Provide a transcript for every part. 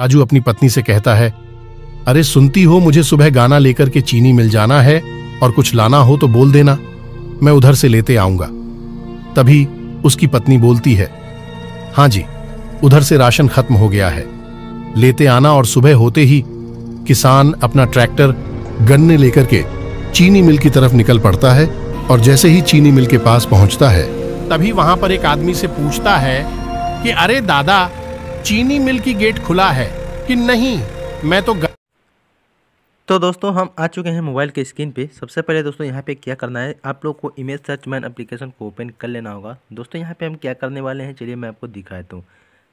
राजू अपनी पत्नी से कहता है अरे सुनती हो मुझे सुबह गाना लेकर के चीनी मिल जाना है और कुछ लाना हो तो बोल देना मैं उधर से लेते आऊंगा तभी उसकी पत्नी बोलती है हाँ जी उधर से राशन खत्म हो गया है लेते आना और सुबह होते ही किसान अपना ट्रैक्टर गन्ने लेकर के चीनी मिल की तरफ निकल पड़ता है और जैसे ही चीनी मिल के पास पहुंचता है तभी वहां पर एक आदमी से पूछता है कि अरे दादा चीनी मिल की गेट खुला है कि नहीं मैं तो तो दोस्तों हम आ चुके हैं मोबाइल के स्क्रीन पे सबसे पहले दोस्तों यहाँ पे क्या करना है आप लोग को इमेज सर्च मैन एप्लीकेशन को ओपन कर लेना होगा दोस्तों यहाँ पे हम क्या करने वाले हैं चलिए मैं आपको दिखाता हूँ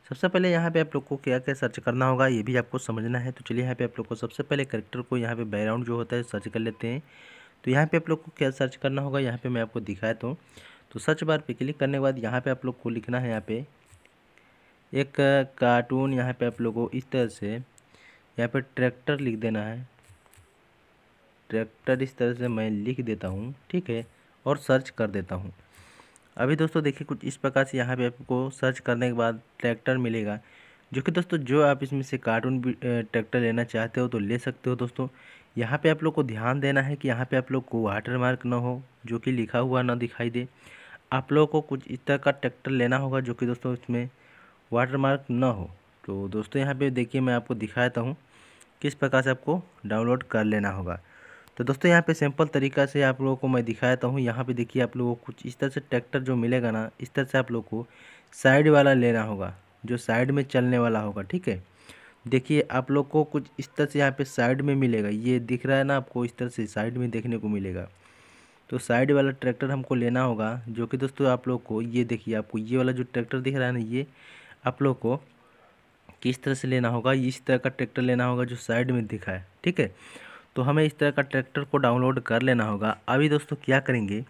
सबसे पहले यहाँ पे आप लोग को क्या क्या सर्च करना होगा ये भी आपको समझना है तो चलिए यहाँ पे आप लोग को सबसे पहले करेक्टर को यहाँ पे बैकग्राउंड जो होता है सर्च कर लेते हैं तो यहाँ पे आप लोग को क्या सर्च करना होगा यहाँ पे मैं आपको दिखाया हूँ तो सर्च बार पे क्लिक करने के बाद यहाँ पे आप लोग को लिखना है यहाँ पे एक कार्टून यहाँ पे आप लोगों को इस तरह से यहाँ पे ट्रैक्टर लिख देना है ट्रैक्टर इस तरह से मैं लिख देता हूँ ठीक है और सर्च कर देता हूँ अभी दोस्तों देखिए कुछ इस प्रकार से यहाँ पे आपको सर्च करने के बाद ट्रैक्टर मिलेगा जो कि दोस्तों जो आप इसमें से कार्टून ट्रैक्टर लेना चाहते हो तो ले सकते हो दोस्तों यहाँ पे आप लोग को ध्यान देना है कि यहाँ पे आप लोग को वाटर मार्क ना हो जो कि लिखा हुआ ना दिखाई दे आप लोगों को कुछ इस तरह का ट्रैक्टर लेना होगा जो कि दोस्तों इसमें वाटरमार्क ना हो तो दोस्तों यहाँ पे देखिए मैं आपको दिखाता हूँ किस प्रकार से आपको डाउनलोड कर लेना होगा तो दोस्तों यहाँ पे सिंपल तरीका से आप लोगों को मैं दिखाता हूँ यहाँ पे देखिए आप लोगों को कुछ इस तरह से ट्रैक्टर जो मिलेगा ना इस तरह से आप लोग को साइड वाला लेना होगा जो साइड में चलने वाला होगा ठीक है देखिए आप लोग को कुछ इस तरह से यहाँ पर साइड में मिलेगा ये दिख रहा है ना आपको इस तरह से साइड में देखने को मिलेगा तो साइड वाला ट्रैक्टर हमको लेना होगा जो कि दोस्तों आप लोग को ये देखिए आपको ये वाला जो ट्रैक्टर दिख रहा है ना ये आप लोग को किस तरह से लेना होगा इस तरह का ट्रैक्टर लेना होगा जो साइड में दिखा है ठीक है तो हमें इस तरह का ट्रैक्टर को डाउनलोड कर लेना होगा अभी दोस्तों क्या करेंगे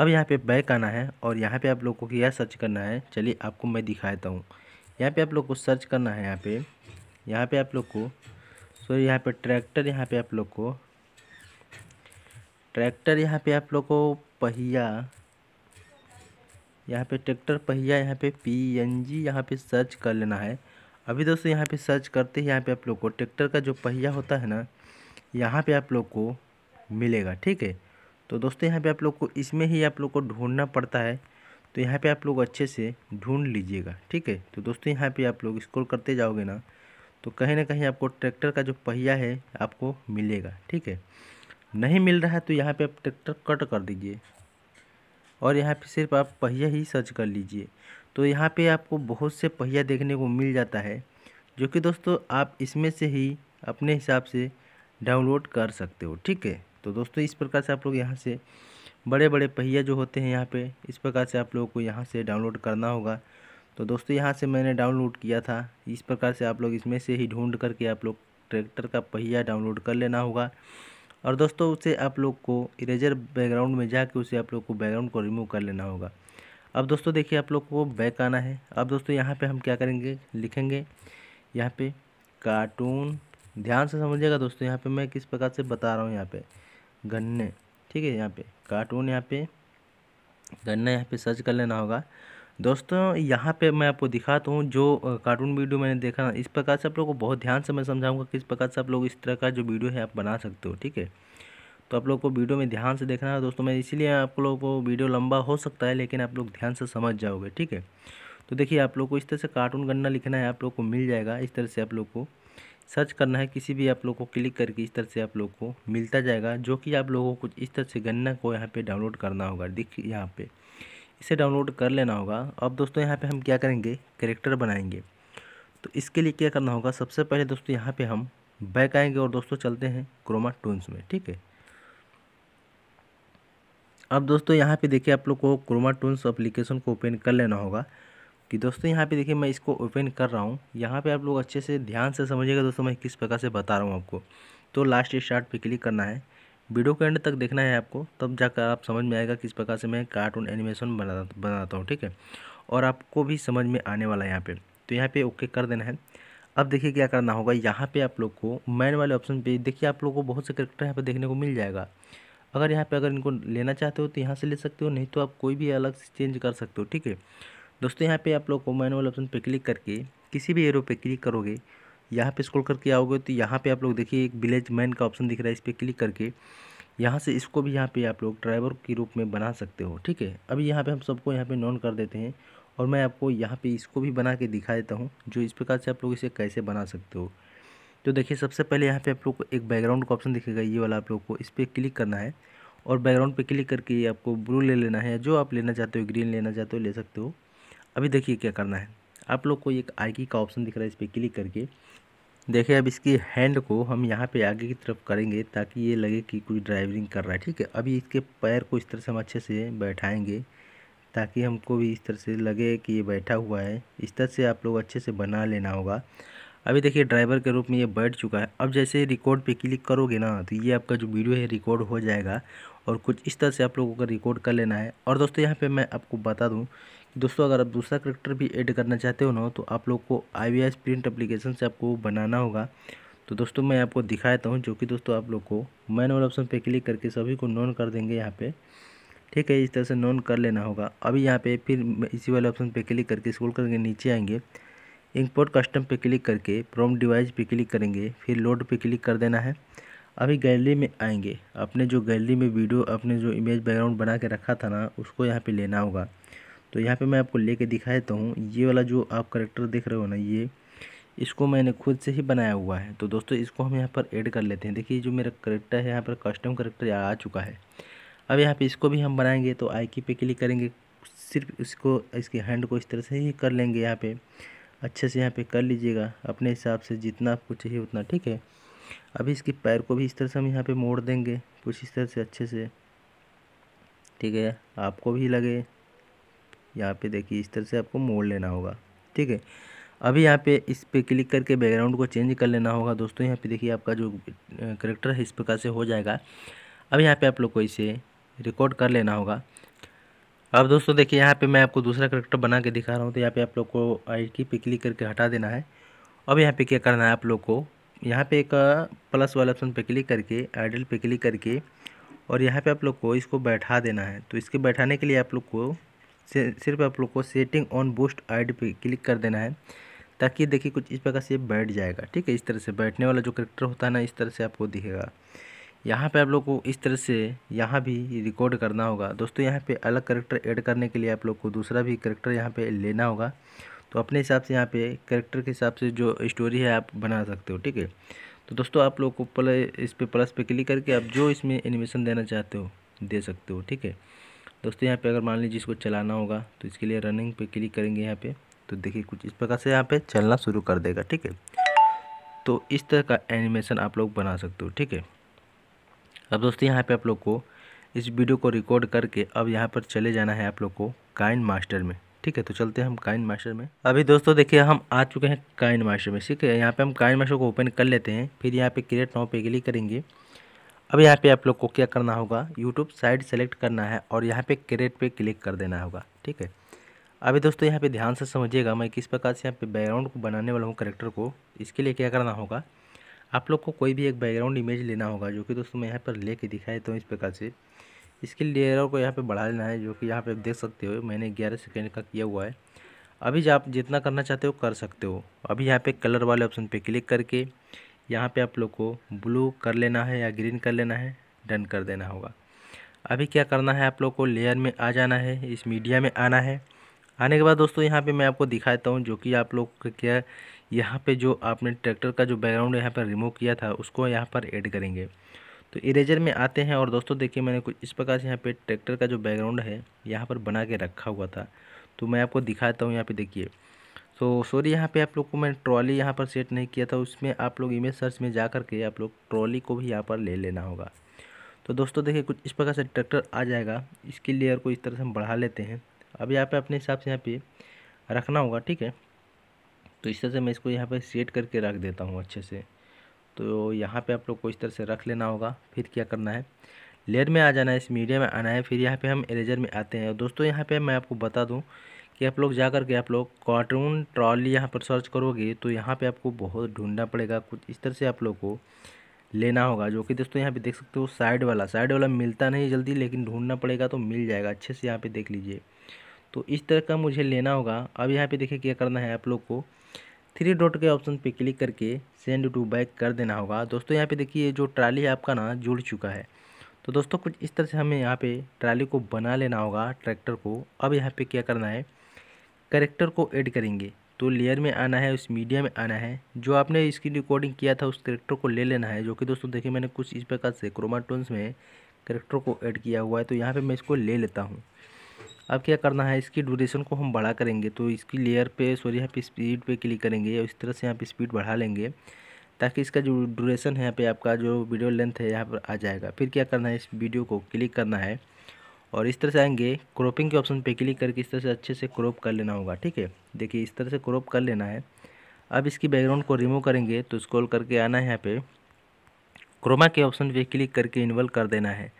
अब यहाँ पे बैक आना है और यहाँ पे आप लोग को क्या सर्च करना है चलिए आपको मैं दिखा देता हूँ यहाँ पे आप लोग को सर्च करना है यहाँ पे यहाँ पे आप लोग को सॉरी यहाँ पे ट्रैक्टर यहाँ पे आप लोग को ट्रैक्टर यहाँ पे आप लोग को पहिया यहाँ पे ट्रैक्टर पहिया यहाँ पे पी.एन.जी. यहाँ पर सर्च कर लेना है अभी दोस्तों यहाँ पे सर्च करते ही यहाँ पे आप लोग को ट्रैक्टर का जो पहिया होता है ना यहाँ पे आप लोग को मिलेगा ठीक है तो दोस्तों यहाँ पे आप लोग को इसमें ही आप लोग को ढूंढना पड़ता है तो यहाँ पे आप लोग अच्छे से ढूंढ लीजिएगा ठीक है तो दोस्तों यहाँ पर आप लोग स्कोर करते जाओगे ना तो कहीं ना कहीं आपको ट्रैक्टर का जो पहिया है आपको मिलेगा ठीक है नहीं मिल रहा है तो यहाँ पे आप ट्रैक्टर कट कर दीजिए और यहाँ पे सिर्फ आप पहिया ही सर्च कर लीजिए तो यहाँ पे आपको बहुत से पहिया देखने को मिल जाता है जो कि दोस्तों आप इसमें से ही अपने हिसाब से डाउनलोड कर सकते हो ठीक है तो दोस्तों इस प्रकार से आप लोग यहाँ से बड़े बड़े पहिया जो होते हैं यहाँ पर इस प्रकार से आप लोगों को यहाँ से डाउनलोड करना होगा तो दोस्तों यहाँ से मैंने डाउनलोड किया था इस प्रकार से आप लोग इसमें से ही ढूंढ करके आप लोग ट्रैक्टर का पहिया डाउनलोड कर लेना होगा और दोस्तों उसे आप लोग को इरेजर बैकग्राउंड में जाके उसे आप लोग को बैकग्राउंड को रिमूव कर लेना होगा अब दोस्तों देखिए आप लोग को बैक आना है अब दोस्तों यहाँ पे हम क्या करेंगे लिखेंगे यहाँ पे कार्टून ध्यान से समझिएगा दोस्तों यहाँ पे मैं किस प्रकार से बता रहा हूँ यहाँ पे गन्ने ठीक है यहाँ पे कार्टून यहाँ पे गन्ना यहाँ पे सर्च कर लेना होगा दोस्तों यहाँ पे मैं आपको दिखाता हूँ जो कार्टून वीडियो मैंने देखा इस प्रकार से आप लोगों को बहुत ध्यान से मैं समझाऊंगा किस प्रकार से आप लोग इस तरह का जो वीडियो है आप बना सकते हो ठीक है तो आप लोग को वीडियो में ध्यान से देखना है दोस्तों मैं इसीलिए आप लोगों को वीडियो लंबा हो सकता है लेकिन आप लोग ध्यान से समझ जाओगे ठीक है तो देखिए आप लोग को इस तरह से कार्टून गन्ना लिखना है आप लोग को मिल जाएगा इस तरह से आप लोग को सर्च करना है किसी भी आप लोग को क्लिक करके इस तरह से आप लोग को मिलता जाएगा जो कि आप लोगों को इस तरह से गन्ना को यहाँ पे डाउनलोड करना होगा देखिए यहाँ पे इसे डाउनलोड कर लेना होगा अब दोस्तों यहाँ पे हम क्या करेंगे करेक्टर बनाएंगे तो इसके लिए क्या करना होगा सबसे पहले दोस्तों यहाँ पे हम बैक आएंगे और दोस्तों चलते हैं क्रोमा टून्स में ठीक है अब दोस्तों यहाँ पे देखिए आप लोग को क्रोमा टून्स अप्लीकेशन को ओपन कर लेना होगा कि दोस्तों यहाँ पे देखिए मैं इसको ओपन कर रहा हूँ यहाँ पे आप लोग अच्छे से ध्यान से समझिएगा दोस्तों मैं किस प्रकार से बता रहा हूँ आपको तो लास्ट स्टार्ट पे क्लिक करना है वीडियो के एंड तक देखना है आपको तब जाकर आप समझ में आएगा किस प्रकार से मैं कार्टून एनिमेशन बना बनाता हूँ ठीक है और आपको भी समझ में आने वाला है यहाँ पे तो यहाँ पे ओके कर देना है अब देखिए क्या करना होगा यहाँ पे आप लोग को मैन वाले ऑप्शन पे देखिए आप लोग को बहुत से करेक्टर यहाँ पर देखने को मिल जाएगा अगर यहाँ पे अगर इनको लेना चाहते हो तो यहाँ से ले सकते हो नहीं तो आप कोई भी अलग से चेंज कर सकते हो ठीक है दोस्तों यहाँ पर आप लोग को मैन वाले ऑप्शन पर क्लिक करके किसी भी एरो पर क्लिक करोगे यहाँ पे स्क्रॉल करके आओगे तो यहाँ पे आप लोग देखिए एक विलेज मैन का ऑप्शन दिख रहा है इस पर क्लिक करके यहाँ से इसको भी यहाँ पे आप लोग ड्राइवर के रूप में बना सकते हो ठीक है अभी यहाँ पे हम सबको यहाँ पे नॉन कर देते हैं और मैं आपको यहाँ पे इसको भी बना के दिखा देता हूँ जो इस प्रकार से आप लोग इसे कैसे बना सकते हो तो देखिए सबसे पहले यहाँ पर आप लोग को एक बैकग्राउंड का ऑप्शन दिखेगा ये वाला आप लोग को इस पर क्लिक करना है और बैकग्राउंड पर क्लिक करके आपको ब्लू ले लेना है जो आप लेना चाहते हो ग्रीन लेना चाहते हो ले सकते हो अभी देखिए क्या करना है आप लोग को एक आईकी का ऑप्शन दिख रहा है इस पर क्लिक करके देखिए अब इसकी हैंड को हम यहाँ पे आगे की तरफ करेंगे ताकि ये लगे कि कोई ड्राइविंग कर रहा है ठीक है अभी इसके पैर को इस तरह से हम अच्छे से बैठाएंगे ताकि हमको भी इस तरह से लगे कि ये बैठा हुआ है इस तरह से आप लोग अच्छे से बना लेना होगा अभी देखिए ड्राइवर के रूप में ये बैठ चुका है अब जैसे रिकॉर्ड पर क्लिक करोगे ना तो ये आपका जो वीडियो है रिकॉर्ड हो जाएगा और कुछ इस तरह से आप लोगों का रिकॉर्ड कर लेना है और दोस्तों यहाँ पर मैं आपको बता दूँ दोस्तों अगर आप दूसरा करेक्टर भी ऐड करना चाहते हो ना तो आप लोग को आई प्रिंट एप्लीकेशन से आपको बनाना होगा तो दोस्तों मैं आपको दिखाता हूँ जो कि दोस्तों आप लोग को मैनुअल ऑप्शन पे क्लिक करके सभी को नॉन कर देंगे यहाँ पे ठीक है इस तरह से नॉन कर लेना होगा अभी यहाँ पे फिर इसी वाले ऑप्शन पर क्लिक करके स्कूल करके नीचे आएंगे इंपोर्ट कस्टम पे क्लिक करके प्रोम डिवाइस पे क्लिक करेंगे फिर लोड पे क्लिक कर देना है अभी गैलरी में आएंगे अपने जो गैलरी में वीडियो अपने जो इमेज बैकग्राउंड बना के रखा था ना उसको यहाँ पे लेना होगा तो यहाँ पे मैं आपको लेके दिखा देता हूँ ये वाला जो आप करेक्टर देख रहे हो ना ये इसको मैंने खुद से ही बनाया हुआ है तो दोस्तों इसको हम यहाँ पर ऐड कर लेते हैं देखिए जो मेरा करेक्टर है यहाँ पर कस्टम करेक्टर आ चुका है अब यहाँ पे इसको भी हम बनाएंगे तो आई की पे क्लिक करेंगे सिर्फ इसको इसके हैंड को इस तरह से ही कर लेंगे यहाँ पर अच्छे से यहाँ पर कर लीजिएगा अपने हिसाब से जितना आपको चाहिए उतना ठीक है अभी इसके पैर को भी इस तरह से हम यहाँ पे मोड़ देंगे कुछ इस तरह से अच्छे से ठीक है आपको भी लगे यहाँ पे देखिए इस तरह से आपको मोड़ लेना होगा ठीक है अभी यहाँ पे इस पर क्लिक करके बैकग्राउंड को चेंज कर लेना होगा दोस्तों यहाँ पे देखिए आपका जो करेक्टर है इस प्रकार से हो जाएगा अब यहाँ पे आप लोग को इसे रिकॉर्ड कर लेना होगा अब दोस्तों देखिए यहाँ पे मैं आपको दूसरा करेक्टर बना के दिखा रहा हूँ तो यहाँ पर आप लोग को आई पे क्लिक करके हटा देना है अब यहाँ पर क्या करना है आप लोग को यहाँ पर एक प्लस वाले ऑप्शन पर क्लिक करके आइडल पर क्लिक करके और यहाँ पे आप लोग को इसको बैठा देना है तो इसके बैठाने के लिए आप लोग को सिर्फ आप लोग को सेटिंग ऑन बूस्ट आईडी पे क्लिक कर देना है ताकि देखिए कुछ इस प्रकार से बैठ जाएगा ठीक है इस तरह से बैठने वाला जो करेक्टर होता है ना इस तरह से आपको दिखेगा यहाँ पे आप लोग को इस तरह से यहाँ भी रिकॉर्ड करना होगा दोस्तों यहाँ पे अलग करेक्टर ऐड करने के लिए आप लोग को दूसरा भी करेक्टर यहाँ पे लेना होगा तो अपने हिसाब से यहाँ पे करेक्टर के हिसाब से जो स्टोरी है आप बना सकते हो ठीक है तो दोस्तों आप लोग को प्लस इस पर प्लस पे क्लिक करके आप जो इसमें एनिमेशन देना चाहते हो दे सकते हो ठीक है दोस्तों यहाँ पे अगर मान लीजिए इसको चलाना होगा तो इसके लिए रनिंग पे क्लिक करेंगे यहाँ पे तो देखिए कुछ इस प्रकार से यहाँ पे चलना शुरू कर देगा ठीक है तो इस तरह का एनिमेशन आप लोग बना सकते हो ठीक है अब दोस्तों यहाँ पे आप लोग को इस वीडियो को रिकॉर्ड करके अब यहाँ पर चले जाना है आप लोग को काइन मास्टर में ठीक है तो चलते हैं हम काइन मास्टर में अभी दोस्तों देखिए हम आ चुके हैं काइन मास्टर में ठीक है यहाँ पे हम काइन मास्टर को ओपन कर लेते हैं फिर यहाँ पे क्रिएट नाव पे क्लिक करेंगे अब यहाँ पे आप लोग को क्या करना होगा यूट्यूब साइट सेलेक्ट करना है और यहाँ पे क्रेट पे क्लिक कर देना होगा ठीक है अभी दोस्तों यहाँ पे ध्यान से समझिएगा मैं किस प्रकार से यहाँ पे बैकग्राउंड को बनाने वाला हूँ करेक्टर को इसके लिए क्या करना होगा आप लोग को कोई भी एक बैकग्राउंड इमेज लेना होगा जो कि दोस्तों मैं यहाँ पर ले कर दिखाई तो इस प्रकार से इसके लेयर को यहाँ पर बढ़ा लेना है जो कि यहाँ पर आप देख सकते हो मैंने ग्यारह सेकेंड का किया हुआ है अभी आप जितना करना चाहते हो कर सकते हो अभी यहाँ पर कलर वाले ऑप्शन पर क्लिक करके यहाँ पे आप लोग को ब्लू कर लेना है या ग्रीन कर लेना है डन कर देना होगा अभी क्या करना है आप लोग को लेयर में आ जाना है इस मीडिया में आना है आने के बाद दोस्तों यहाँ पे मैं आपको दिखाता हूँ जो कि आप लोग क्या यहाँ पे जो आपने ट्रैक्टर का जो बैकग्राउंड यहाँ पर रिमूव किया था उसको यहाँ पर ऐड करेंगे तो इरेजर में आते हैं और दोस्तों देखिए मैंने कुछ इस प्रकार से यहाँ पर ट्रैक्टर का जो बैकग्राउंड है यहाँ पर बना के रखा हुआ था तो मैं आपको दिखाता हूँ यहाँ पर देखिए सो सॉरी यहाँ पे आप लोग को मैं ट्रॉली यहाँ पर सेट नहीं किया था उसमें आप लोग इमेज सर्च में जा कर के आप लोग ट्रॉली को भी यहाँ पर ले लेना होगा तो दोस्तों देखिए कुछ इस प्रकार से ट्रैक्टर आ जाएगा इसकी लेयर को इस तरह से हम बढ़ा लेते हैं अब यहाँ पे अपने हिसाब से यहाँ पे रखना होगा ठीक है तो इस तरह से मैं इसको यहाँ पर सेट करके रख देता हूँ अच्छे से तो यहाँ पर आप लोग को इस तरह से रख लेना होगा फिर क्या करना है लेयर में आ जाना है इस मीडिया में आना है फिर यहाँ पर हम इरेजर में आते हैं दोस्तों यहाँ पर मैं आपको बता दूँ कि आप लोग जा कर के आप लोग कार्टून ट्रॉली यहाँ पर सर्च करोगे तो यहाँ पे आपको बहुत ढूंढना पड़ेगा कुछ इस तरह से आप लोग को लेना होगा जो कि दोस्तों यहाँ पे देख सकते हो साइड वाला साइड वाला मिलता नहीं जल्दी लेकिन ढूंढना पड़ेगा तो मिल जाएगा अच्छे से यहाँ पे देख लीजिए तो इस तरह का मुझे लेना होगा अब यहाँ पर देखिए क्या करना है आप लोग को थ्री डॉट के ऑप्शन पर क्लिक करके सेंड टू बैक कर देना होगा दोस्तों यहाँ पर देखिए जो ट्राली है आपका ना जुड़ चुका है तो दोस्तों कुछ इस तरह से हमें यहाँ पे ट्राली को बना लेना होगा ट्रैक्टर को अब यहाँ पे क्या करना है करेक्टर को ऐड करेंगे तो लेयर में आना है उस मीडिया में आना है जो आपने स्क्रीन रिकॉर्डिंग किया था उस करेक्टर को ले लेना है जो कि दोस्तों देखिए मैंने कुछ इस प्रकार से क्रोमाटोन्स में करेक्टर को ऐड किया हुआ है तो यहाँ पर मैं इसको ले लेता हूँ अब क्या करना है इसकी ड्यूरेशन को हम बढ़ा करेंगे तो इसकी लेयर पे सॉरी यहाँ पे स्पीड पे क्लिक करेंगे और इस तरह से यहाँ पे स्पीड बढ़ा लेंगे ताकि इसका जो ड्यूरेशन है यहाँ पे आपका जो वीडियो लेंथ है यहाँ पर आ जाएगा फिर क्या करना है इस वीडियो को क्लिक करना है और इस तरह से आएंगे क्रॉपिंग के ऑप्शन पे क्लिक करके इस तरह से अच्छे से क्रॉप कर लेना होगा ठीक है देखिए इस तरह से क्रॉप कर लेना है अब इसकी बैकग्राउंड को रिमूव करेंगे तो स्क्रॉल करके आना है यहाँ पे क्रोमा के ऑप्शन पे क्लिक करके इन्वॉल्व कर देना है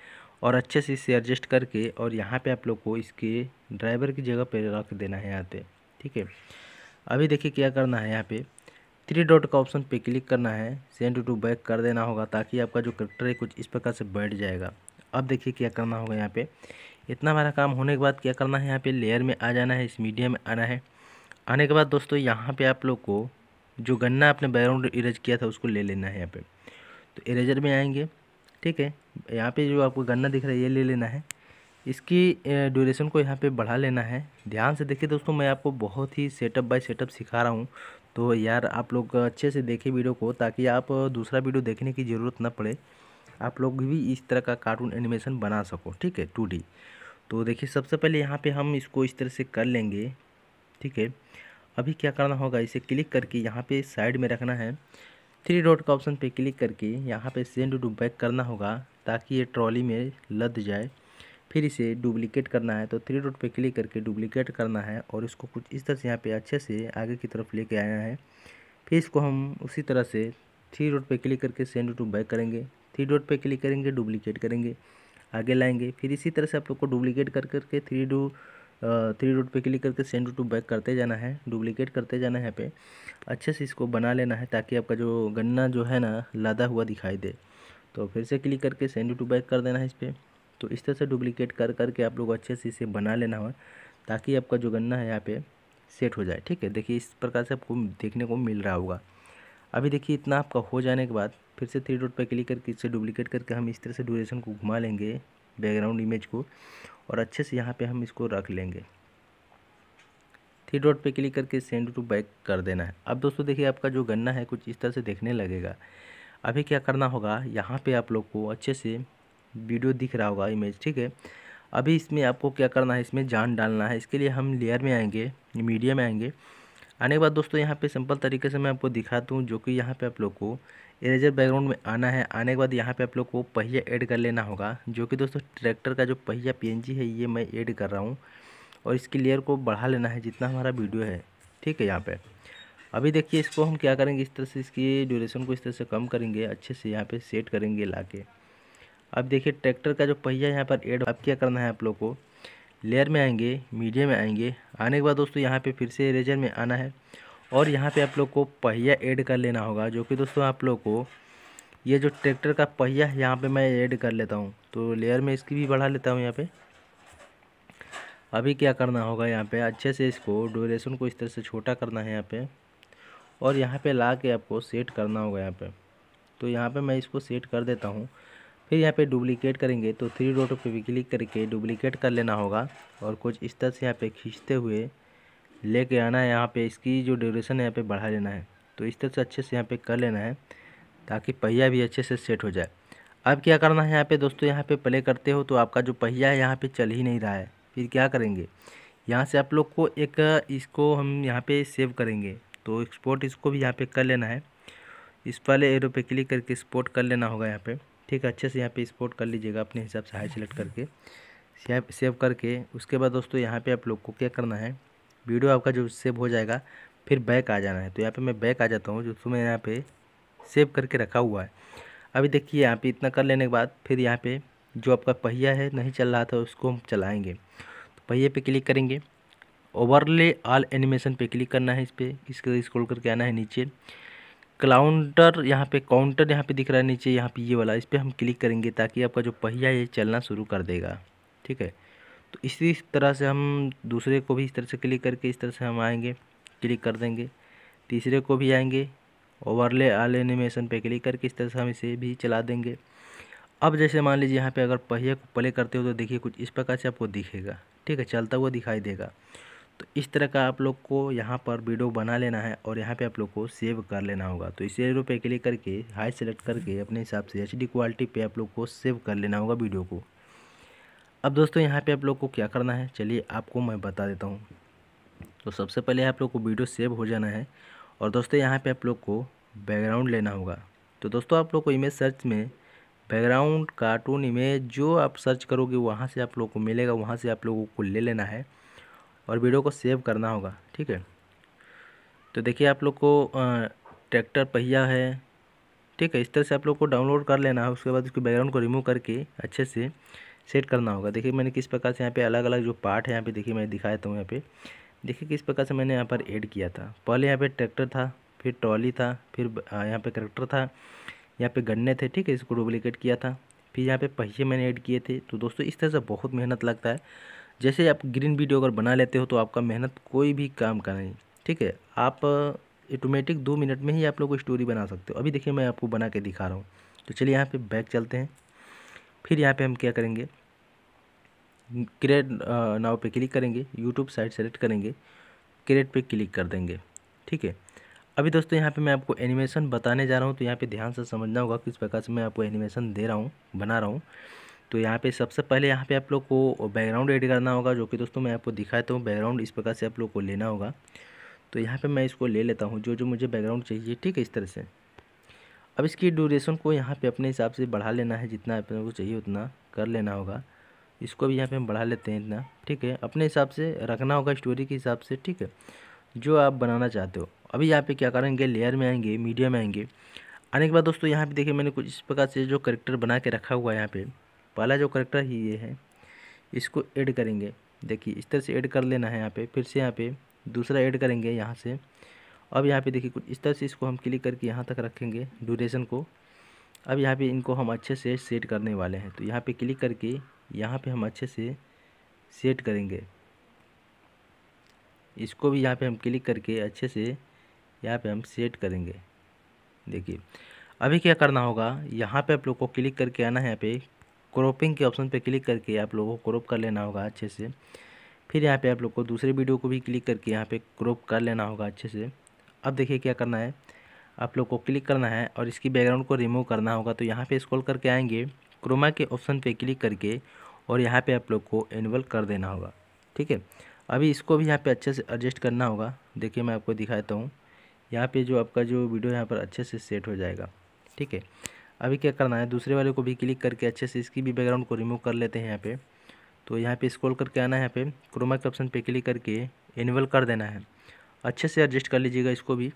और अच्छे से इसे एडजस्ट करके और यहाँ पर आप लोग को इसके ड्राइवर की जगह पर रख देना है यहाँ पर ठीक है अभी देखिए क्या करना है यहाँ पर थ्री डॉट का ऑप्शन पे क्लिक करना है सेंड टू बैक कर देना होगा ताकि आपका जो करेक्टर है कुछ इस प्रकार से बैठ जाएगा अब देखिए क्या करना होगा यहाँ पे इतना हमारा काम होने के बाद क्या करना है यहाँ पे लेयर में आ जाना है इस मीडिया में आना है आने के बाद दोस्तों यहाँ पे आप लोग को जो गन्ना आपने बैकग्राउंड इरेज किया था उसको ले लेना है यहाँ पे तो इरेजर में आएंगे ठीक है यहाँ पे जो आपको गन्ना दिख रहा है ये ले लेना है इसकी ड्यूरेशन को यहाँ पर बढ़ा लेना है ध्यान से देखिए दोस्तों मैं आपको बहुत ही सेटअप बाई सेटअप सिखा रहा हूँ तो यार आप लोग अच्छे से देखें वीडियो को ताकि आप दूसरा वीडियो देखने की ज़रूरत ना पड़े आप लोग भी इस तरह का कार्टून एनिमेशन बना सको ठीक है टू तो देखिए सबसे पहले यहाँ पे हम इसको इस तरह से कर लेंगे ठीक है अभी क्या करना होगा इसे क्लिक करके यहाँ पे साइड में रखना है थ्री डॉट का ऑप्शन पे क्लिक करके यहाँ पे सेंड टू बैक करना होगा ताकि ये ट्रॉली में लद जाए फिर इसे डुप्लिकेट करना है तो थ्री डॉट पे क्लिक करके डुप्लिकेट करना है और इसको कुछ इस तरह से यहाँ पे अच्छे से आगे की तरफ लेके आना है फिर इसको हम उसी तरह से थ्री रोड पे क्लिक करके सेंड टू बैक करेंगे थ्री डॉट पे क्लिक करेंगे डुप्लीकेट करेंगे आगे लाएंगे फिर इसी तरह से आप लोग को डुप्लीकेट कर करके थ्री डू थ्री डॉट पे क्लिक करके सेंड टू बैक करते जाना है डुप्लीकेट करते जाना है यहाँ पे अच्छे से इसको बना लेना है ताकि आपका जो गन्ना जो है ना लादा हुआ दिखाई दे तो फिर से क्लिक करके सेंड टू बैक कर देना है इस पर तो इस तरह से डुप्लीकेट कर करके आप लोग अच्छे से इसे बना लेना हो ताकि आपका जो गन्ना है यहाँ पे सेट हो जाए ठीक है देखिए इस प्रकार से आपको देखने को मिल रहा होगा अभी देखिए इतना आपका हो जाने के बाद फिर से थ्री डॉट पर क्लिक करके इसे डुप्लीकेट करके हम इस तरह से ड्यूरेशन को घुमा लेंगे बैकग्राउंड इमेज को और अच्छे से यहाँ पे हम इसको रख लेंगे थ्री डॉट पे क्लिक करके सेंड टू बैक कर देना है अब दोस्तों देखिए आपका जो गन्ना है कुछ इस तरह से देखने लगेगा अभी क्या करना होगा यहाँ पे आप लोग को अच्छे से वीडियो दिख रहा होगा इमेज ठीक है अभी इसमें आपको क्या करना है इसमें जान डालना है इसके लिए हम लेयर में आएंगे मीडिया में आएंगे आने के बाद दोस्तों यहाँ पे सिंपल तरीके से मैं आपको दिखा दूँ जो कि यहाँ पे आप लोग को इरेजर बैकग्राउंड में आना है आने के बाद यहाँ पे आप लोग को पहिया ऐड कर लेना होगा जो कि दोस्तों ट्रैक्टर का जो पहिया पीएनजी है ये मैं ऐड कर रहा हूँ और इसकी लेयर को बढ़ा लेना है जितना हमारा वीडियो है ठीक है यहाँ पर अभी देखिए इसको हम क्या करेंगे इस तरह से इसकी ड्यूरेशन को इस तरह से कम करेंगे अच्छे से यहाँ पर सेट करेंगे ला अब देखिए ट्रैक्टर का जो पहिया यहाँ पर एड अब क्या करना है आप लोग को लेयर में आएंगे मीडिया में आएंगे आने के बाद दोस्तों यहाँ पे फिर से इरेजर में आना है और यहाँ पे आप लोग को पहिया ऐड कर लेना होगा जो कि दोस्तों आप लोग को ये जो ट्रैक्टर का पहिया है यहाँ पर मैं ऐड कर लेता हूँ तो लेयर में इसकी भी बढ़ा लेता हूँ यहाँ पर अभी क्या करना होगा यहाँ पर अच्छे से इसको डोरेसन को इस तरह से छोटा करना है यहाँ पर और यहाँ पे ला के आपको सेट करना होगा यहाँ पे तो यहाँ पे मैं इसको सेट कर देता हूँ फिर यहाँ पे डुप्लीकेट करेंगे तो थ्री डॉट पे भी क्लिक करके डुप्लीकेट कर लेना होगा और कुछ इस तरह से यहाँ पे खींचते हुए ले कर आना है यहाँ पे इसकी जो ड्यूरेशन है यहाँ पे बढ़ा लेना है तो इस तरह से अच्छे से यहाँ पे कर लेना है ताकि पहिया भी अच्छे से सेट हो जाए अब क्या करना है यहाँ पे दोस्तों यहाँ पे प्ले करते हो तो आपका जो पहिया है यहाँ पर चल ही नहीं रहा है फिर क्या करेंगे यहाँ से आप लोग को एक इसको हम यहाँ पे सेव करेंगे तो एक्सपोर्ट इसको भी यहाँ पे कर लेना है इस वाले एरो पे क्लिक करके एक्सपोर्ट कर लेना होगा यहाँ पे ठीक है अच्छे से यहाँ पे स्पोर्ट कर लीजिएगा अपने हिसाब से हाई सेलेक्ट करके सेव सेव करके उसके बाद दोस्तों यहाँ पे आप लोग को क्या करना है वीडियो आपका जो सेव हो जाएगा फिर बैक आ जाना है तो यहाँ पे मैं बैक आ जाता हूँ जो तुम्हें यहाँ पे सेव करके रखा हुआ है अभी देखिए यहाँ पे इतना कर लेने के बाद फिर यहाँ पे जो आपका पहिया है नहीं चल रहा था उसको हम चलाएँगे तो पहिए पर क्लिक करेंगे ओवरले ऑल एनिमेशन पर क्लिक करना है इस पर इसके स्क्रोल करके आना है नीचे काउंटर यहाँ पे काउंटर यहाँ पे दिख रहा है नीचे यहाँ पे ये वाला इस पर हम क्लिक करेंगे ताकि आपका जो पहिया है ये चलना शुरू कर देगा ठीक है तो इसी तरह से हम दूसरे को भी इस तरह से क्लिक करके इस तरह से हम आएंगे क्लिक कर देंगे तीसरे को भी आएंगे ओवरले आल एनिमेशन पे क्लिक करके इस तरह से हम इसे भी चला देंगे अब जैसे मान लीजिए यहाँ पे अगर पहिए को प्ले करते हो तो देखिए कुछ इस प्रकार से आपको दिखेगा ठीक है चलता हुआ दिखाई देगा तो इस तरह का आप लोग को यहाँ पर वीडियो बना लेना है और यहाँ पे आप लोग को सेव कर लेना होगा तो इस एरो पे क्लिक करके हाई सेलेक्ट करके अपने हिसाब से एच क्वालिटी पे आप लोग को सेव कर लेना होगा वीडियो को अब दोस्तों यहाँ पे आप लोग को क्या करना है चलिए आपको मैं बता देता हूँ तो सबसे पहले आप लोग को वीडियो सेव हो जाना है और दोस्तों यहाँ पर आप लोग को बैकग्राउंड लेना होगा तो दोस्तों आप लोग को इमेज सर्च में बैकग्राउंड कार्टून इमेज जो आप सर्च करोगे वहाँ से आप लोग को मिलेगा वहाँ से आप लोगों को ले लेना है और वीडियो को सेव करना होगा ठीक है तो देखिए आप लोग को ट्रैक्टर पहिया है ठीक है इस तरह से आप लोग को डाउनलोड कर लेना है उसके बाद उसके बैकग्राउंड को रिमूव करके अच्छे से सेट करना होगा देखिए मैंने किस प्रकार से यहाँ पे अलग अलग जो पार्ट है यहाँ पे देखिए मैं दिखाया था यहाँ पे देखिए किस प्रकार से मैंने यहाँ पर ऐड किया था पहले यहाँ पे ट्रैक्टर था फिर ट्रॉली था फिर यहाँ पे ट्रैक्टर था यहाँ पे गन्ने थे ठीक है इसको डुप्लीकेट किया था फिर यहाँ पे पहिए मैंने ऐड किए थे तो दोस्तों इस तरह से बहुत मेहनत लगता है जैसे आप ग्रीन वीडियो अगर बना लेते हो तो आपका मेहनत कोई भी काम का नहीं ठीक है आप ऑटोमेटिक दो मिनट में ही आप लोग स्टोरी बना सकते हो अभी देखिए मैं आपको बना के दिखा रहा हूँ तो चलिए यहाँ पे बैक चलते हैं फिर यहाँ पे हम क्या करेंगे क्रिएट नाव पे क्लिक करेंगे यूट्यूब साइट सेलेक्ट करेंगे क्रिएट पे क्लिक कर देंगे ठीक है अभी दोस्तों यहाँ पे मैं आपको एनिमेशन बताने जा रहा हूँ तो यहाँ पे ध्यान से समझना होगा किस प्रकार से मैं आपको एनिमेशन दे रहा हूँ बना रहा हूँ तो यहाँ पे सबसे सब पहले यहाँ पे आप लोग को बैकग्राउंड एड करना होगा जो कि दोस्तों मैं आपको दिखाता हूँ बैकग्राउंड इस प्रकार से आप लोग को लेना होगा तो यहाँ पे मैं इसको ले लेता हूँ जो जो मुझे बैकग्राउंड चाहिए ठीक है इस तरह से अब इसकी ड्यूरेशन को यहाँ पे अपने हिसाब से बढ़ा लेना है जितना अपने को चाहिए उतना कर लेना होगा इसको भी यहाँ पे हम बढ़ा लेते हैं इतना ठीक है अपने हिसाब से रखना होगा स्टोरी के हिसाब से ठीक है जो आप बनाना चाहते हो अभी यहाँ पे क्या करेंगे लेयर में आएंगे मीडिया में आएंगे आने के बाद दोस्तों यहाँ पे देखिए मैंने कुछ इस प्रकार से जो करेक्टर बना के रखा हुआ है यहाँ पे पहला जो करेक्टर ही ये है इसको ऐड करेंगे देखिए इस तरह से ऐड कर लेना है यहाँ पे फिर से यहाँ पे दूसरा ऐड करेंगे यहाँ से अब यहाँ पे देखिए कुछ इस तरह से इसको हम क्लिक करके यहाँ तक रखेंगे ड्यूरेशन को अब यहाँ पे इनको हम अच्छे से सेट करने वाले हैं तो यहाँ पे क्लिक करके यहाँ पे हम अच्छे से सेट करेंगे इसको भी यहाँ पे हम क्लिक करके अच्छे से यहाँ पे हम सेट करेंगे देखिए अभी क्या करना होगा यहाँ पे आप लोग को क्लिक करके आना है यहाँ पे क्रॉपिंग के ऑप्शन पर क्लिक करके आप लोगों को क्रॉप कर लेना होगा अच्छे से फिर यहाँ पे आप लोग को दूसरे वीडियो को भी क्लिक करके यहाँ पे क्रॉप कर लेना होगा अच्छे से अब देखिए क्या करना है आप लोग को क्लिक करना है और इसकी बैकग्राउंड को रिमूव करना होगा तो यहाँ पे स्क्रॉल करके आएंगे क्रोमा के ऑप्शन पे क्लिक करके और यहाँ पे आप लोग को एनवल कर देना होगा ठीक है अभी इसको भी यहाँ पर अच्छे से एडजस्ट करना होगा देखिए मैं आपको दिखाता हूँ यहाँ पे जो आपका जो वीडियो यहाँ पर अच्छे से सेट हो जाएगा ठीक है अभी क्या करना है दूसरे वाले को भी क्लिक करके अच्छे से इसकी भी बैकग्राउंड को रिमूव कर लेते हैं यहाँ पे तो यहाँ पे स्क्रॉल करके आना है यहाँ पे क्रोमा के ऑप्शन पे क्लिक करके इनेबल कर देना है अच्छे से एडजस्ट कर लीजिएगा इसको भी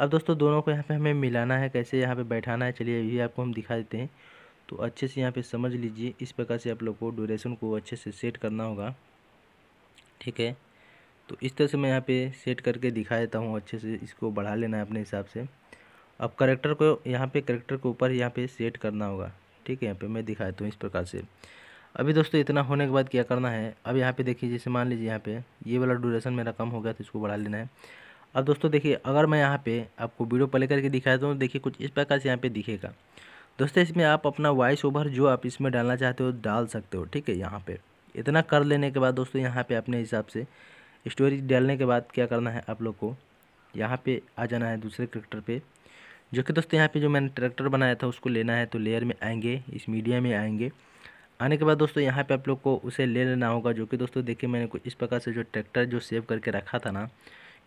अब दोस्तों दोनों को यहाँ पे हमें मिलाना है कैसे यहाँ पे बैठाना है चलिए ये आपको हम दिखा देते हैं तो अच्छे से यहाँ पर समझ लीजिए इस प्रकार से आप लोग को ड्यूरेशन को अच्छे से सेट करना होगा ठीक है तो इस तरह से मैं यहाँ पे सेट करके दिखा देता हूँ अच्छे से इसको बढ़ा लेना है अपने हिसाब से अब करेक्टर को यहाँ पे करेक्टर के ऊपर यहाँ पे सेट करना होगा ठीक है यहाँ पे मैं दिखा देता हूँ इस प्रकार से अभी दोस्तों इतना होने के बाद क्या करना है अब यहाँ पे देखिए जैसे मान लीजिए यहाँ पे ये वाला ड्यूरेशन मेरा कम हो गया तो इसको बढ़ा लेना है अब दोस्तों देखिए अगर मैं यहाँ पर आपको वीडियो प्ले करके दिखाया तो देखिए कुछ इस प्रकार से यहाँ पर दिखेगा दोस्तों इसमें आप अपना वॉइस ओवर जो आप इसमें डालना चाहते हो डाल सकते हो ठीक है यहाँ पर इतना कर लेने के बाद दोस्तों यहाँ पर अपने हिसाब से स्टोरी डालने के बाद क्या करना है आप लोग को यहाँ पर आ जाना है दूसरे करेक्टर पर जो कि दोस्तों यहाँ पे जो मैंने ट्रैक्टर बनाया था उसको लेना है तो लेयर में आएंगे इस मीडिया में आएंगे आने के बाद दोस्तों यहाँ पे आप लोग को उसे ले लेना होगा जो कि दोस्तों देखिए मैंने कुछ इस प्रकार से जो ट्रैक्टर जो सेव करके रखा था ना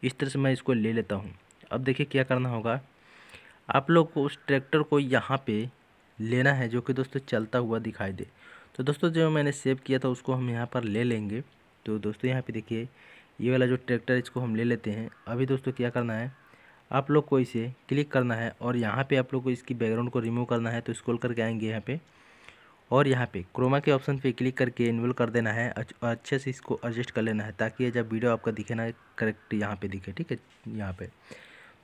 इस तरह से मैं इसको ले लेता हूँ अब देखिए क्या करना होगा आप लोग को उस ट्रैक्टर को यहाँ पर लेना है जो कि दोस्तों चलता हुआ दिखाई दे तो दोस्तों जो मैंने सेव किया था उसको हम यहाँ पर ले लेंगे तो दोस्तों यहाँ पर देखिए ये वाला जो ट्रैक्टर इसको हम ले लेते हैं अभी दोस्तों क्या करना है आप लोग को इसे क्लिक करना है और यहाँ पे आप लोग को इसकी बैकग्राउंड को रिमूव करना है तो स्क्रॉल करके आएंगे यहाँ पे और यहाँ पे क्रोमा के ऑप्शन पे क्लिक करके इनवल कर देना है अच्छे से इसको एडजस्ट कर लेना है ताकि जब वीडियो आपका दिखे ना करेक्ट यहाँ पे दिखे ठीक है यहाँ पे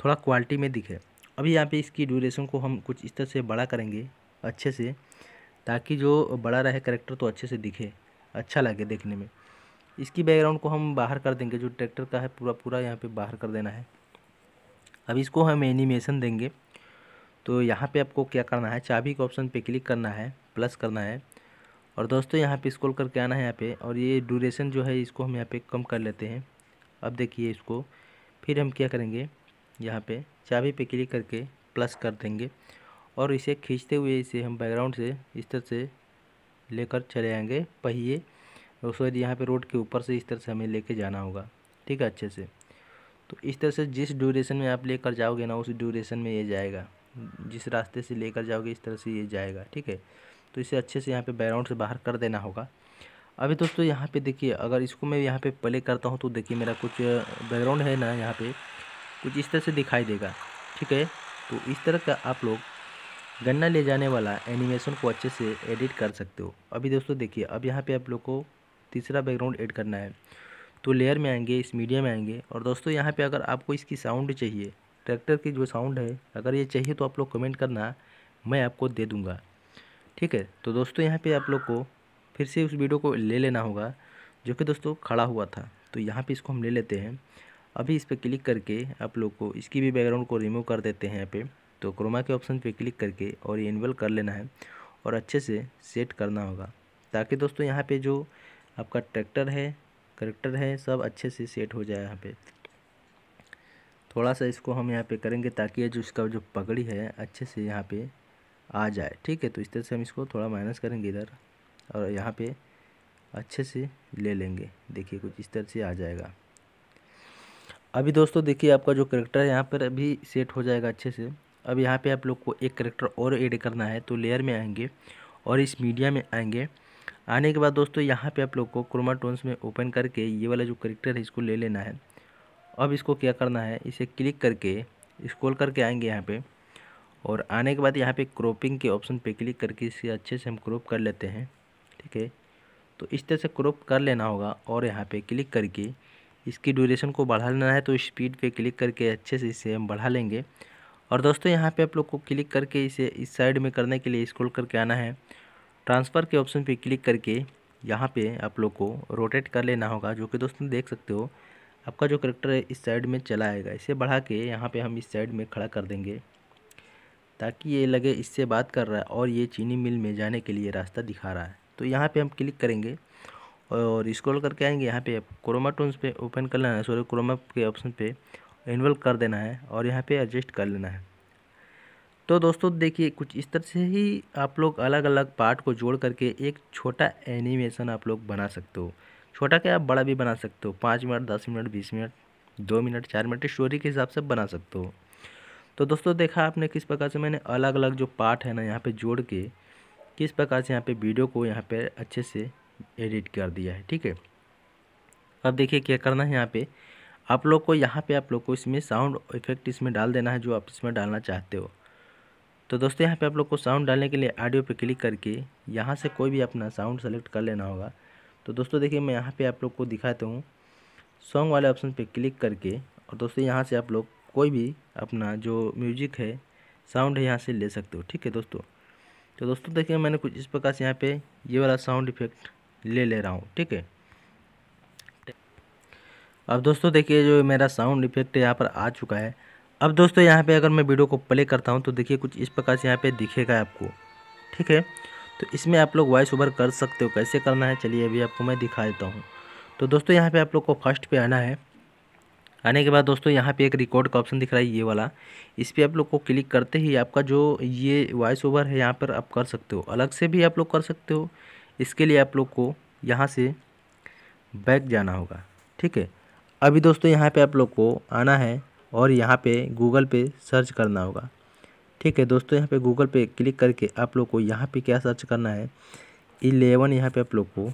थोड़ा क्वालिटी में दिखे अभी यहाँ पे इसकी ड्यूरेशन को हम कुछ इस तरह से बड़ा करेंगे अच्छे से ताकि जो बड़ा रहे करेक्टर तो अच्छे से दिखे अच्छा लगे देखने में इसकी बैकग्राउंड को हम बाहर कर देंगे जो ट्रैक्टर का है पूरा पूरा यहाँ पे बाहर कर देना है अब इसको हम एनिमेशन देंगे तो यहाँ पे आपको क्या करना है चाबी के ऑप्शन पे क्लिक करना है प्लस करना है और दोस्तों यहाँ पे स्क्रॉल करके आना है यहाँ पे और ये ड्यूरेशन जो है इसको हम यहाँ पे कम कर लेते हैं अब देखिए इसको फिर हम क्या करेंगे यहाँ पे चाबी पे क्लिक करके प्लस कर देंगे और इसे खींचते हुए इसे हम बैकग्राउंड से इस तरह से लेकर चले आएँगे पहिए और शायद यहाँ पर रोड के ऊपर से इस तरह से हमें ले जाना होगा ठीक है अच्छे से तो इस तरह से जिस ड्यूरेशन में आप लेकर जाओगे ना उस ड्यूरेशन में ये जाएगा जिस रास्ते से लेकर जाओगे इस तरह से ये जाएगा ठीक है तो इसे अच्छे से यहाँ पे बैकग्राउंड से बाहर कर देना होगा अभी दोस्तों तो यहाँ पे देखिए अगर इसको मैं यहाँ पे प्ले करता हूँ तो देखिए मेरा कुछ बैकग्राउंड है ना यहाँ पे कुछ इस तरह से दिखाई देगा ठीक है तो इस तरह का आप लोग गन्ना ले जाने वाला एनिमेशन को अच्छे से एडिट कर सकते हो अभी दोस्तों देखिए अब यहाँ पर आप लोग को तीसरा बैकग्राउंड एड करना है तो लेयर में आएंगे इस मीडिया में आएंगे और दोस्तों यहाँ पे अगर आपको इसकी साउंड चाहिए ट्रैक्टर की जो साउंड है अगर ये चाहिए तो आप लोग कमेंट करना मैं आपको दे दूँगा ठीक है तो दोस्तों यहाँ पर आप लोग को फिर से उस वीडियो को ले लेना होगा जो कि दोस्तों खड़ा हुआ था तो यहाँ पर इसको हम ले लेते हैं अभी इस पर क्लिक करके आप लोग को इसकी भी बैकग्राउंड को रिमूव कर देते हैं यहाँ पे तो क्रोमा के ऑप्शन पे क्लिक करके और ये इनबल कर लेना है और अच्छे से सेट करना होगा ताकि दोस्तों यहाँ पे जो आपका ट्रैक्टर है करेक्टर हैं सब अच्छे से सेट हो जाए यहाँ पे थोड़ा सा इसको हम यहाँ पे करेंगे ताकि ये जो इसका जो पगड़ी है अच्छे से यहाँ पे आ जाए ठीक है तो इस तरह से हम इसको थोड़ा माइनस करेंगे इधर और यहाँ पे अच्छे से ले लेंगे देखिए कुछ इस तरह से आ जाएगा अभी दोस्तों देखिए आपका जो करेक्टर है यहाँ पर अभी सेट हो जाएगा अच्छे से अब यहाँ पर आप लोग को एक करेक्टर और एड करना है तो लेयर में आएंगे और इस मीडिया में आएंगे आने के बाद दोस्तों यहाँ पे आप लोग को क्रोमा टोन्स में ओपन करके ये वाला जो करेक्टर है इसको ले लेना है अब इसको क्या करना है इसे क्लिक करके स्क्रॉल करके आएंगे यहाँ पे और आने के बाद यहाँ पे क्रॉपिंग के ऑप्शन पे क्लिक करके इसे अच्छे से हम क्रॉप कर लेते हैं ठीक है तो इस तरह से क्रॉप कर लेना होगा और यहाँ पर क्लिक करके इसकी ड्यूरेशन को बढ़ा लेना है तो स्पीड पर क्लिक करके अच्छे से इसे हम बढ़ा लेंगे और दोस्तों यहाँ पर आप लोग को क्लिक करके इसे इस साइड में करने के लिए स्क्रोल करके आना है ट्रांसफ़र के ऑप्शन पे क्लिक करके यहाँ पे आप लोग को रोटेट कर लेना होगा जो कि दोस्तों देख सकते हो आपका जो करेक्टर है इस साइड में चला आएगा इसे बढ़ा के यहाँ पे हम इस साइड में खड़ा कर देंगे ताकि ये लगे इससे बात कर रहा है और ये चीनी मिल में जाने के लिए रास्ता दिखा रहा है तो यहाँ पर हम क्लिक करेंगे और स्क्रॉल करके आएंगे यहाँ आप क्रोमा टोन्स पर ओपन कर लेना है सॉरी क्रोमा के ऑप्शन पर इन्वॉल्व कर देना है और यहाँ पर एडजस्ट कर लेना है तो दोस्तों देखिए कुछ इस तरह से ही आप लोग अलग अलग पार्ट को जोड़ करके एक छोटा एनिमेशन आप लोग बना सकते हो छोटा क्या आप बड़ा भी बना सकते हो पाँच मिनट दस मिनट बीस मिनट दो मिनट चार मिनट स्टोरी के हिसाब से बना सकते हो तो दोस्तों देखा आपने किस प्रकार से मैंने अलग अलग जो पार्ट है ना यहाँ पर जोड़ के किस प्रकार से यहाँ पर वीडियो को यहाँ पर अच्छे से एडिट कर दिया है ठीक है अब देखिए क्या करना है यहाँ पर आप लोग को यहाँ पर आप लोग को इसमें साउंड इफेक्ट इसमें डाल देना है जो आप इसमें डालना चाहते हो तो दोस्तों यहाँ पे आप लोग को साउंड डालने के लिए ऑडियो पे क्लिक करके यहाँ से कोई भी अपना साउंड सेलेक्ट कर लेना होगा तो दोस्तों देखिए मैं यहाँ पे आप लोग को दिखाता हूँ सॉन्ग वाले ऑप्शन पे क्लिक करके और दोस्तों यहाँ से आप लोग कोई भी अपना जो म्यूजिक है साउंड है यहाँ से ले सकते हो ठीक है दोस्तों तो दोस्तों देखिए मैंने कुछ इस प्रकार से यहाँ पर ये वाला साउंड इफेक्ट ले ले रहा हूँ ठीक है अब दोस्तों देखिए जो मेरा साउंड इफेक्ट यहाँ पर आ चुका है अब दोस्तों यहाँ पे अगर मैं वीडियो को प्ले करता हूँ तो देखिए कुछ इस प्रकार से यहाँ पे दिखेगा आपको ठीक है तो इसमें आप लोग वॉइस ओवर कर सकते हो कैसे करना है चलिए अभी आपको मैं दिखा देता हूँ तो दोस्तों यहाँ पे आप लोग को फर्स्ट पे आना है आने के बाद दोस्तों यहाँ पे एक रिकॉर्ड का ऑप्शन दिख रहा है ये वाला इस पर आप लोग को क्लिक करते ही आपका जो ये वॉइस ओवर है यहाँ पर आप कर सकते हो अलग से भी आप लोग कर सकते हो इसके लिए आप लोग को यहाँ से बैक जाना होगा ठीक है अभी दोस्तों यहाँ पर आप लोग को आना है और यहाँ पे गूगल पे सर्च करना होगा ठीक है दोस्तों यहाँ पे गूगल पे क्लिक करके आप लोग को यहाँ पे क्या सर्च करना है इलेवन यहाँ पे आप लोग को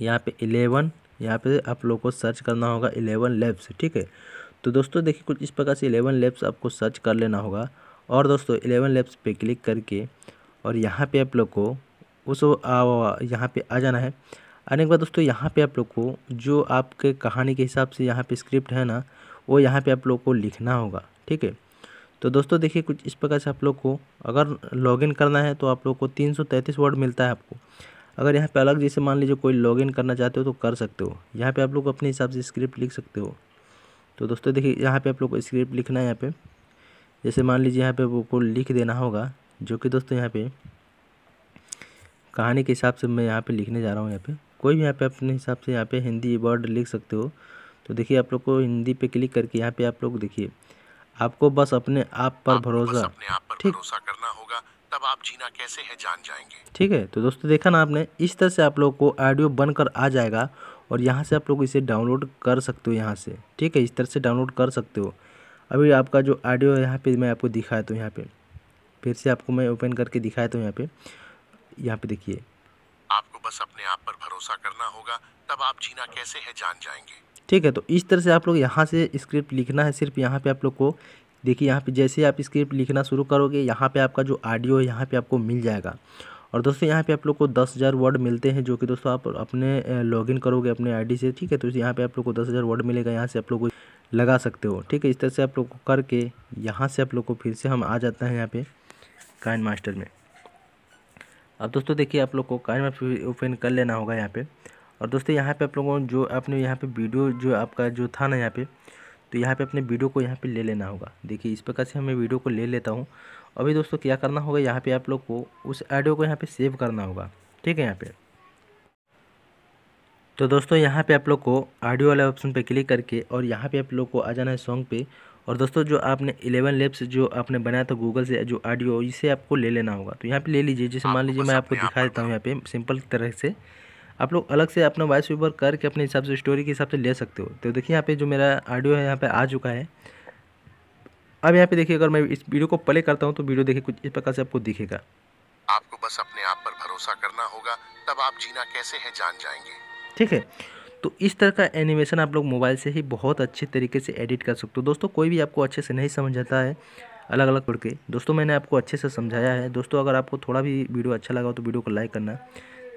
यहाँ पे इलेवन यहाँ पे आप लोग को सर्च करना होगा इलेवन लेब्स ठीक है तो दोस्तों देखिए कुछ इस प्रकार से इलेवन लेब्स आपको सर्च कर लेना होगा और दोस्तों इलेवन लेब्स पर क्लिक करके और यहाँ पर आप लोग को उस यहाँ पर आ जाना है अनेक एक बार दोस्तों यहाँ पे आप लोग को जो आपके कहानी के हिसाब से यहाँ पे स्क्रिप्ट है ना वो यहाँ पे आप लोग को लिखना होगा ठीक है तो दोस्तों देखिए कुछ इस प्रकार से आप लोग को अगर लॉगिन करना है तो आप लोग को तीन वर्ड मिलता है आपको अगर यहाँ पे अलग जैसे मान लीजिए कोई लॉगिन करना चाहते हो तो कर सकते हो यहाँ पर आप लोग अपने हिसाब से स्क्रिप्ट लिख सकते हो तो दोस्तों देखिए यहाँ पर आप लोग को स्क्रिप्ट लिखना है यहाँ पर जैसे मान लीजिए यहाँ पे वो को लिख देना होगा जो कि दोस्तों यहाँ पे कहानी के हिसाब से मैं यहाँ पे लिखने जा रहा हूँ यहाँ पे कोई भी यहाँ पे अपने हिसाब से यहाँ पे हिंदी वर्ड लिख सकते हो तो देखिए आप लोग को हिंदी पे क्लिक करके यहाँ पे आप लोग देखिए आपको बस अपने आप पर भरोसा अपने आप पर ठीक भरोसा करना होगा तब आप जीना कैसे है जान जाएंगे ठीक है तो दोस्तों देखा ना आपने इस तरह से आप लोग को ऑडियो बनकर आ जाएगा और यहाँ से आप लोग इसे डाउनलोड कर सकते हो यहाँ से ठीक है इस तरह से डाउनलोड कर सकते हो अभी आपका जो ऑडियो है यहाँ पे मैं आपको दिखाया तो यहाँ पे फिर से आपको मैं ओपन करके दिखाया तो यहाँ पे यहाँ पे देखिए भरोसा करना होगा तब आप जीना कैसे है जान जाएंगे ठीक है तो इस तरह से आप लोग यहाँ से स्क्रिप्ट लिखना है सिर्फ यहाँ पे आप लोग को देखिए यहाँ पे जैसे आप स्क्रिप्ट लिखना शुरू करोगे यहाँ पे आपका जो ऑडियो है यहाँ पे आपको मिल जाएगा और दोस्तों यहाँ पे आप लोग को दस हज़ार वर्ड मिलते हैं जो कि दोस्तों आप अपने लॉगिन करोगे अपने आईडी से ठीक है तो यहाँ पे आप लोग को दस हज़ार वर्ड मिलेगा यहाँ से आप लोग लगा सकते हो ठीक है इस तरह से आप लोग को करके यहाँ से आप लोग को फिर से हम आ जाते हैं यहाँ पे काइन मास्टर में अब दोस्तों देखिए आप लोग को कार्ड मैप ओपन कर लेना होगा यहाँ पे और दोस्तों यहाँ पे आप लोगों को जो आपने यहाँ पे वीडियो जो आपका जो था ना यहाँ पे तो यहाँ पे अपने वीडियो को यहाँ पे ले लेना होगा देखिए इस प्रकार से हमें वीडियो को ले लेता हूँ अभी दोस्तों क्या करना होगा यहाँ पे आप लोग को उस ऑडियो को यहाँ पे सेव करना होगा ठीक है यहाँ पे तो दोस्तों यहाँ पे आप लोग को ऑडियो वाले ऑप्शन पे क्लिक करके और यहाँ पे आप लोग को आ जाना है सॉन्ग पे और दोस्तों जो आपने इलेवन लेप्स जो आपने बनाया था गूगल से जो ऑडियो इसे आपको ले लेना होगा तो यहाँ पे ले लीजिए जैसे मान लीजिए मैं आपको दिखा देता हूँ यहाँ पे सिंपल तरह से आप लोग अलग से अपना वॉइस ओवर करके अपने हिसाब से स्टोरी के हिसाब से ले सकते हो तो देखिए यहाँ पे जो मेरा ऑडियो है यहाँ पर आ चुका है अब यहाँ पे देखिए अगर मैं इस वीडियो को प्ले करता हूँ तो वीडियो देखिए कुछ इस प्रकार से आपको दिखेगा आपको बस अपने आप पर भरोसा करना होगा तब आप जीना कैसे है जान जाएंगे ठीक है तो इस तरह का एनिमेशन आप लोग मोबाइल से ही बहुत अच्छे तरीके से एडिट कर सकते हो दोस्तों कोई भी आपको अच्छे से नहीं समझ आता है अलग अलग पढ़ के दोस्तों मैंने आपको अच्छे से समझाया है दोस्तों अगर आपको थोड़ा भी वीडियो अच्छा लगा हो तो वीडियो को लाइक करना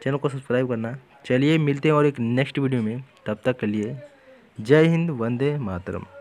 चैनल को सब्सक्राइब करना चलिए मिलते हैं और एक नेक्स्ट वीडियो में तब तक के लिए जय हिंद वंदे मातरम